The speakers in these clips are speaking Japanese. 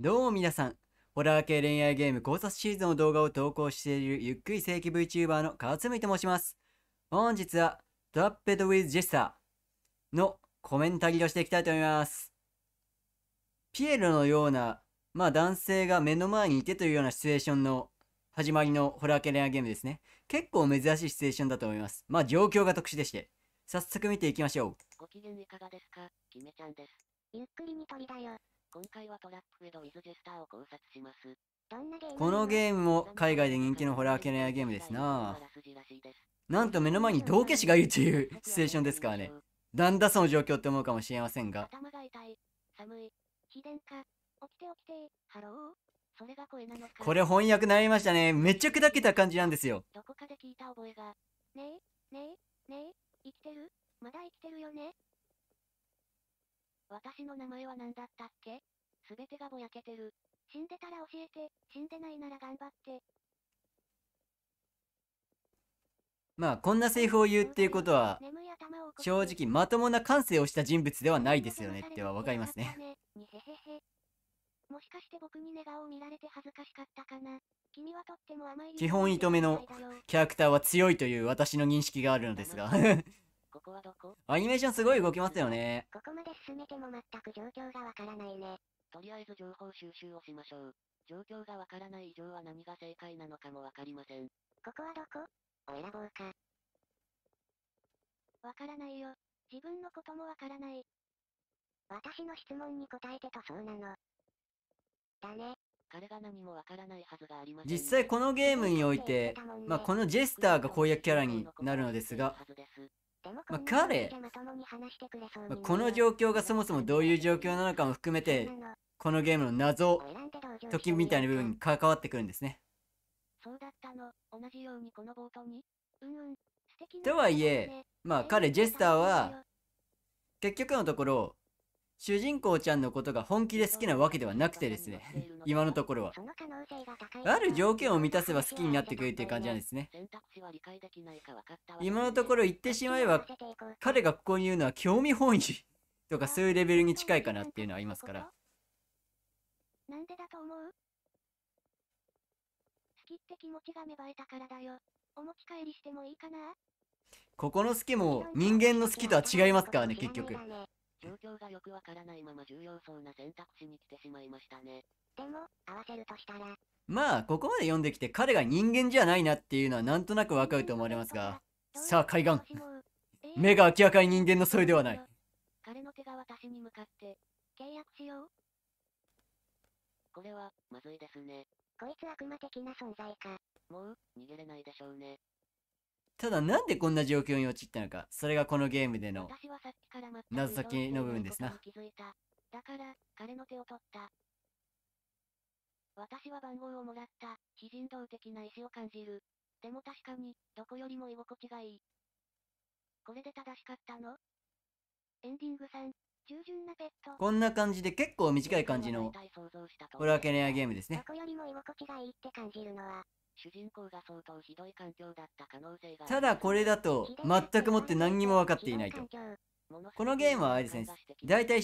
どうも皆さん。ホラー系恋愛ゲーム考察シーズンの動画を投稿しているゆっくり正規 VTuber のかつみと申します。本日はトラッペドウィズジェスターのコメンタリーをしていきたいと思います。ピエロのような、まあ男性が目の前にいてというようなシチュエーションの始まりのホラー系恋愛ゲームですね。結構珍しいシチュエーションだと思います。まあ状況が特殊でして。早速見ていきましょう。ご機嫌いかがですか、キメちゃんです。ゆっくりに鳥だよ。今回はトラップウィズジェスターを考察します。このゲームも海外で人気のホラー系ネアゲームですな。なんと目の前に道化師がいるというシチュエーションですからね。だんだその状況って思うかもしれませんが。これ翻訳になりましたね。めっちゃ砕けた感じなんですよ。どこかで聞いた覚えが。ねえ、ねえ、生きてるまだ生きてるよね私の名前は何だったっけすべてがぼやけてる。死んでたら教えて、死んでないなら頑張って。まあ、こんなセリフを言うっていうことは、正直まともな感性をした人物ではないですよねってはわかりますね。もしかして僕に寝顔を見られて恥ずかしかったかな。君はとっても甘い。基本糸目のキャラクターは強いという私の認識があるのですが ここはどこアニメーションすごい動きますよね。ここまで進めても全く状況がわからないね。とりあえず情報収集をしましょう。状況がわからない以上は何が正解なのかもわかりません。ここはどこを選ぼうか。わからないよ。自分のこともわからない。私の質問に答えてとそうなの。だね。彼が何もわからないはずがありません、実際このゲームにおいて、まあ、このジェスターが攻略キャラになるのですが、まあ、彼、まあ、この状況がそもそもどういう状況なのかも含めて、このゲームの謎、時みたいな部分に関わってくるんですね。そうだったの、同じようにこの冒頭に。うんうん、とはいえ、まあ彼、ジェスターは、結局のところ、主人公ちゃんのことが本気で好きなわけではなくてですね、今のところは。ある条件を満たせば好きになってくれという感じなんですね。今のところ言ってしまえば、彼がここにいるのは興味本位とかそういうレベルに近いかなっていうのはありますから。なんでだと思う好きって気持ちが芽生えたからだよ。お持ち帰りしてもいいかなここの好きも人間の好きとは違いますからね、結局。状況がよくわからないまま重要そうな選択肢に来てしまいましたね。でも、合わせるとしたら。まあ、ここまで読んできて彼が人間じゃないなっていうのはなんとなくわかると思われますが。さあ、海岸。目が明らかに人間の添れではない。彼の手が私に向かって、契約しよう。これは、まずいですね。こいつ悪魔的な存在か。もう、逃げれないでしょうね。ただなんでこんな状況に陥ったのか、それがこのゲームでの謎解きの部分ですな。だから、彼の手を取った。私は番号をもらった、非人道的な意志を感じる。でも確かに、どこよりも居心地がいい。これで正しかったのエンディングさん、従順なペット。こんな感じで結構短い感じの、ホラーケネやゲームですね。どこよりも居心地がいいって感じるのは、主人公が相当ひどい環境だった可能性がただこれだと全くもって何にも分かっていないとこのゲームはあれですね大体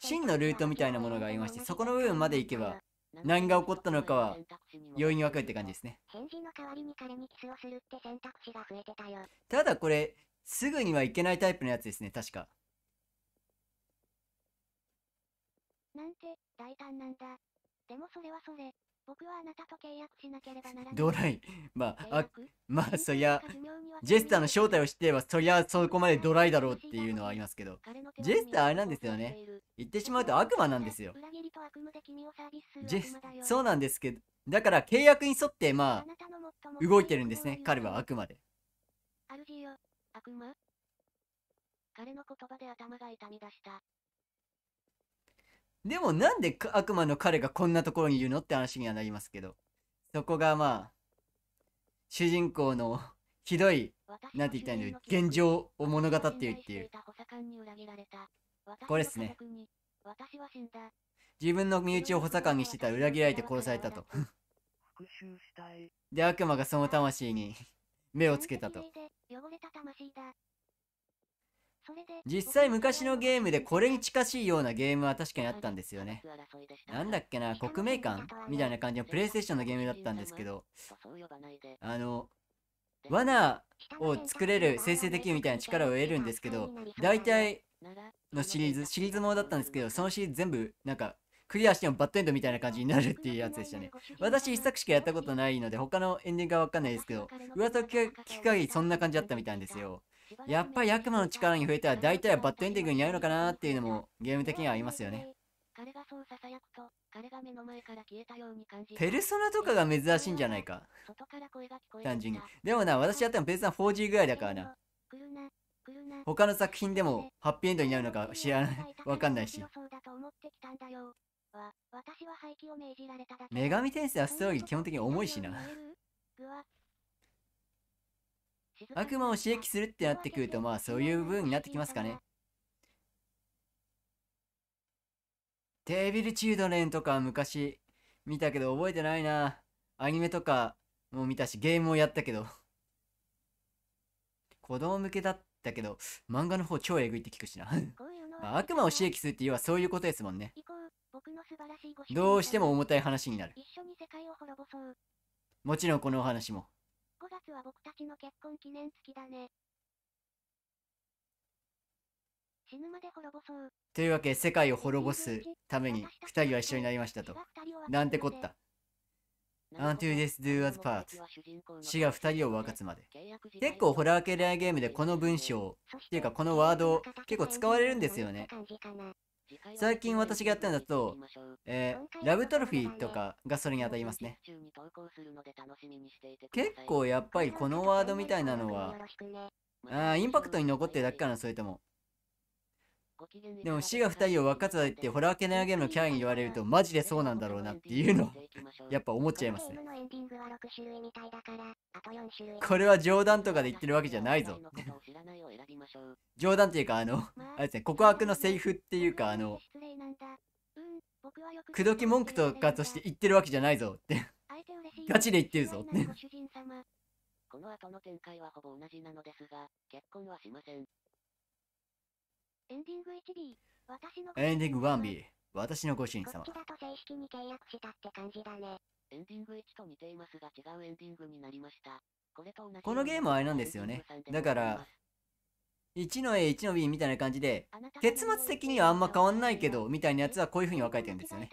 真のルートみたいなものがありましてそこの部分まで行けば何が起こったのかは容易に分かるって感じですねただこれすぐにはいけないタイプのやつですね確かなんて大胆なんだでもそれはそれ僕はあなたと契約しなければならない。ドライ。まあ、あまあ、そりゃ、ジェスターの正体を知っては、れば、そりゃそこまでドライだろうっていうのはありますけど、ジェスターあれなんですよね。言ってしまうと悪魔なんですよ。ジェス、そうなんですけど、だから契約に沿って、まあ、動いてるんですね、彼はあくまで。彼の言葉で頭が痛み出した。でもなんで悪魔の彼がこんなところにいるのって話にはなりますけど。そこがまあ、主人公のひどい、なんて言ったらいいの、現状を物語っているっていう。これですね。自分の身内を補佐官にしてたら裏切られて殺されたと。で、悪魔がその魂に目をつけたと。実際昔のゲームでこれに近しいようなゲームは確かにあったんですよね。なんだっけな、国名館みたいな感じのプレイステーションのゲームだったんですけど、あの、罠を作れる生成できるみたいな力を得るんですけど、大体のシリーズ、シリーズものだったんですけど、そのシリーズ全部なんかクリアしてもバッドエンドみたいな感じになるっていうやつでしたね。私1作しかやったことないので、他のエンディングはわかんないですけど、噂を聞く限りそんな感じだったみたいなんですよ。やっぱり悪魔の力に触れたら大体はバッドエンディングになるのかなっていうのもゲーム的にはありますよね。彼がそう囁くと、彼が目の前から消えたように感じペルソナとかが珍しいんじゃないか。外から声が聞こえ単純に。でもな、私やったのペルソナ 4G ぐらいだからな。他の作品でもハッピーエンドになるのか知らない、わかんないし。女神転生はストーリー基本的に重いしな。悪魔を刺激するってなってくると、まあそういう部分になってきますかね。テービルチードレンとか昔見たけど覚えてないな。アニメとかも見たし、ゲームもやったけど。子供向けだったけど、漫画の方超えぐいって聞くしな。まあ、悪魔を刺激するって言えはそういうことですもんね。どうしても重たい話になる。もちろんこのお話も。5月は僕たちの結婚記念月だね。死ぬまで滅ぼそう。というわけで、世界を滅ぼすために、2人は一緒になりましたと。なんてこった。Until this do as part 死が2人を分かつまで結構ホラー系恋愛ゲームでこの文章っていうかこのワード結構使われるんですよね最近私がやってるのだと、えー、ラブトロフィーとかがそれに当たりますね。結構やっぱりこのワードみたいなのは、あインパクトに残ってるだけかな、それとも。でも死が2人を分かつだってホラーけゲげのキャンに言われるとマジでそうなんだろうなっていうの やっぱ思っちゃいますねこれは冗談とかで言ってるわけじゃないぞ冗談っていうかあのあれですね告白のセリフっていうかあの口説き文句とかとして言ってるわけじゃないぞってガチで言ってるぞって この後の展開はほぼ同じなのですが結婚はしませんエンディング 1B。私のエンディング 1B。私のご主人様。こっちだと正式に契約したって感じだね。エンディング1と似ていますが違うエンディングになりました。これと同じこのゲームはあれなんですよね。だから、1の A、1の B みたいな感じで、結末的にはあんま変わんないけど、みたいなやつはこういう風に分かれてるんですよね。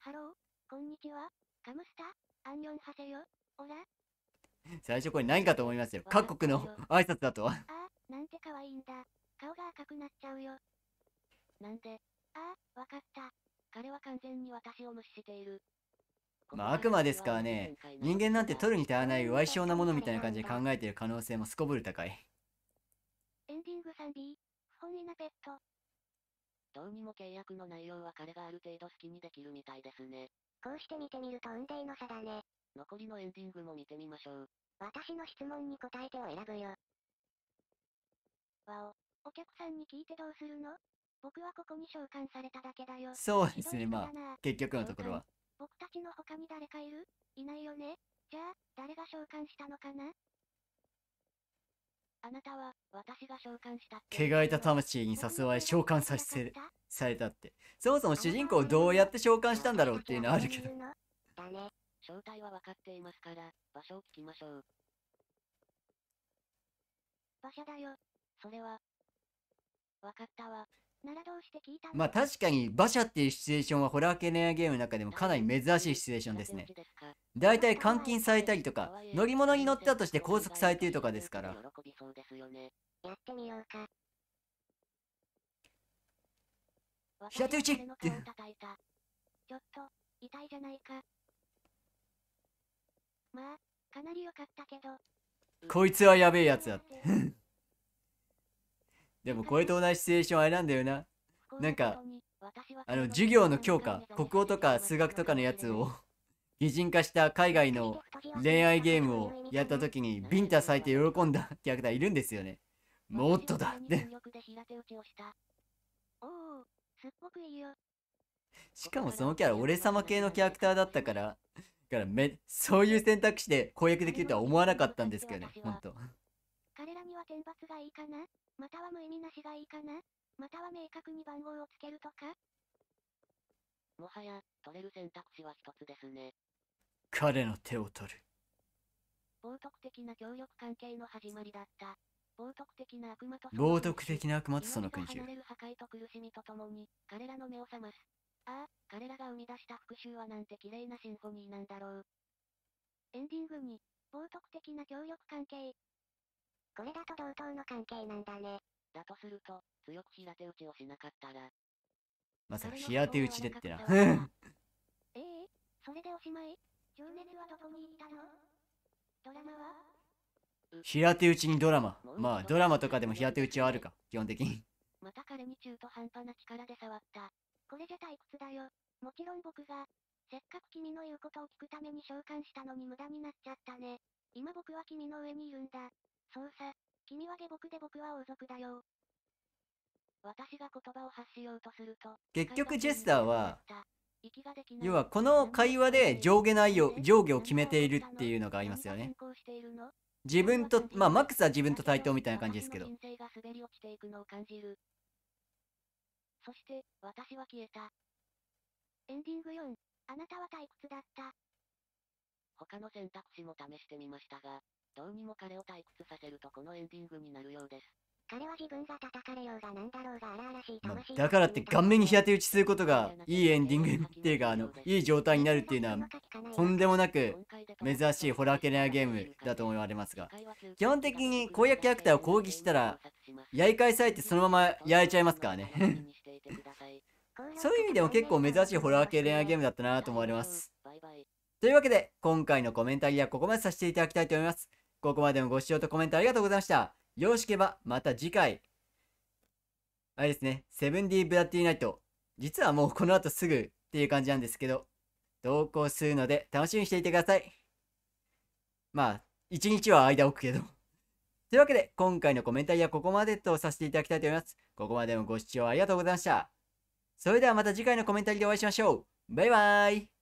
ハロー、こんにちは、カムスタ、アンニンハセヨ、オラ。最初これ何かと思いますよ。各国の挨拶だとは。あ、なんて可愛いんだ。顔が赤くなっちゃうよ。なんでああ、わかった。彼は完全に私を無視している。まあ、あくまですからね、人間なんて取るに足らない弱小なものみたいな感じで考えてる可能性もすこぶる高い。エンディング 3B、不本意なペット。どうにも契約の内容は彼がある程度好きにできるみたいですね。こうして見てみると運命の差だね。残りのエンディングも見てみましょう。私の質問に答えてを選ぶよ。わお、お客さんに聞いてどうするの僕はここに召喚されただけだよ。そうですね、まあ、結局のところは。僕たちの他に誰かいるいないよねじゃあ、誰が召喚したのかなあなたは、私が召喚した汚れた魂に誘われ召喚させされたって。そもそも主人公をどうやって召喚したんだろうっていうのはあるけど。だね。正体は分かっていますから、場所を聞きましょう。馬車だよ。それは、わかったわ。ならどうして聞いたまあ確かに馬車っていうシチュエーションはホラー系恋愛ゲームの中でもかなり珍しいシチュエーションですね。だいたい監禁されたりとか、乗り物に乗ったとして拘束されてるとかですから。やってみようか。平手打ちって。ちょっと、痛いじゃないか。まあ、かなり良かったけど。こいつはやべえやつだって。でもこれと同じシチュエーションあれなんだよな。なんか、あの、授業の教科、国語とか数学とかのやつを擬人化した海外の恋愛ゲームをやった時にビンタされて喜んだ キャラクターいるんですよね。もっとだって。しかもそのキャラ俺様系のキャラクターだったから、からめそういう選択肢で攻略できるとは思わなかったんですけどね、ほんと。は天罰がいいかなまたは無意味なしがいいかなまたは明確に番号をつけるとかもはや、取れる選択肢は一つですね。彼の手を取る。冒涜的な協力関係の始まりだった。冒涜的な悪魔と冒涜的な悪魔とその国中。れる破壊と苦しみとともに、彼らの目を覚ます。ああ、彼らが生み出した復讐はなんて綺麗なシンフォニーなんだろう。エンディングに、冒涜的な協力関係、これだと同等の関係なんだね。だとすると、強く平手打ちをしなかったら。まさか平手打ちでってな。ええそれでおしまい情熱はどこに行ったのドラマは平手打ちにドラマ。まあ、ドラマとかでも平手打ちはあるか、基本的に。また彼に中途半端な力で触った。これじゃ退屈だよ。もちろん僕が、せっかく君の言うことを聞くために召喚したのに無駄になっちゃったね。今僕は君の上にいるんだ。そうさ、君は下僕で僕は王族だよ。私が言葉を発しようとすると、結局ジェスターは、要はこの会話で上下内容、上下を決めているっていうのがありますよね。自分と、まあマックスは自分と対等みたいな感じですけど。そして私は消えた。エンディング4、あなたは退屈だった。他の選択肢も試してみましたが、どうにも彼を退屈させるとこのエンディングになるようです。彼は自分が叩かれようがなんだろうが荒々しいまあだからって顔面に日当て打ちすることがいいエンディングっていうかあのいい状態になるっていうのはとんでもなく珍しいホラー系アゲームだと思われますが基本的に攻略キャラクターを攻撃したらやり返されてそのままやれちゃいますからねそういう意味でも結構珍しいホラー系レアゲームだったなと思われますというわけで今回のコメンタリーはここまでさせていただきたいと思いますここまでのご視聴とコメントありがとうございました。よろしければ、また次回。あれですね、セブンディーブラッディーナイト。実はもうこの後すぐっていう感じなんですけど、投稿するので楽しみにしていてください。まあ、一日は間置くけど。というわけで、今回のコメンタリーはここまでとさせていただきたいと思います。ここまでのご視聴ありがとうございました。それではまた次回のコメンタリーでお会いしましょう。バイバーイ。